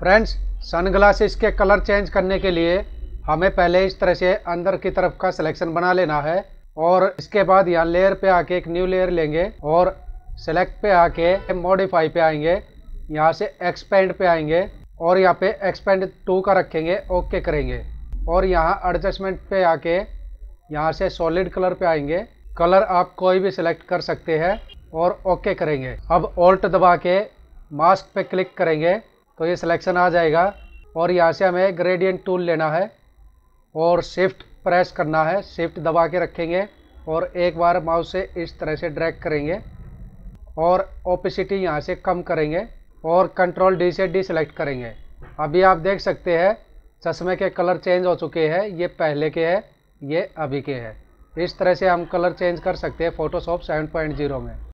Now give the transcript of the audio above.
friends sunglasses के colour change करने के लिए हमें पहले इस तरह से अंदर की तरफ का सिलेक्शन बना लेना है और इसके बाद यहाँ लेयर पे आके एक न्यू लेयर लेंगे और सेलेक्ट पे आके मॉडिफाई पे आएंगे यहाँ से एक्सपेंड पे आएंगे और यहाँ पे एक्सपेंड टू का रखेंगे ओके करेंगे और यहाँ एडजस्टमेंट पे आके यहाँ से सॉलिड कलर पे आएंगे कलर आप कोई भी सिलेक्ट कर सकते हैं और ओके करेंगे अब ऑल्ट दबा के मास्क पे क्लिक करेंगे तो ये सिलेक्शन आ जाएगा और यहाँ से हमें ग्रेडियंट टूल लेना है और शिफ्ट प्रेस करना है शिफ्ट दबा के रखेंगे और एक बार माउस से इस तरह से ड्रैग करेंगे और ओपिसिटी यहाँ से कम करेंगे और कंट्रोल डी से डी सेलेक्ट करेंगे अभी आप देख सकते हैं चश्मे के कलर चेंज हो चुके हैं ये पहले के हैं ये अभी के हैं इस तरह से हम कलर चेंज कर सकते हैं फ़ोटोशॉप 7.0 में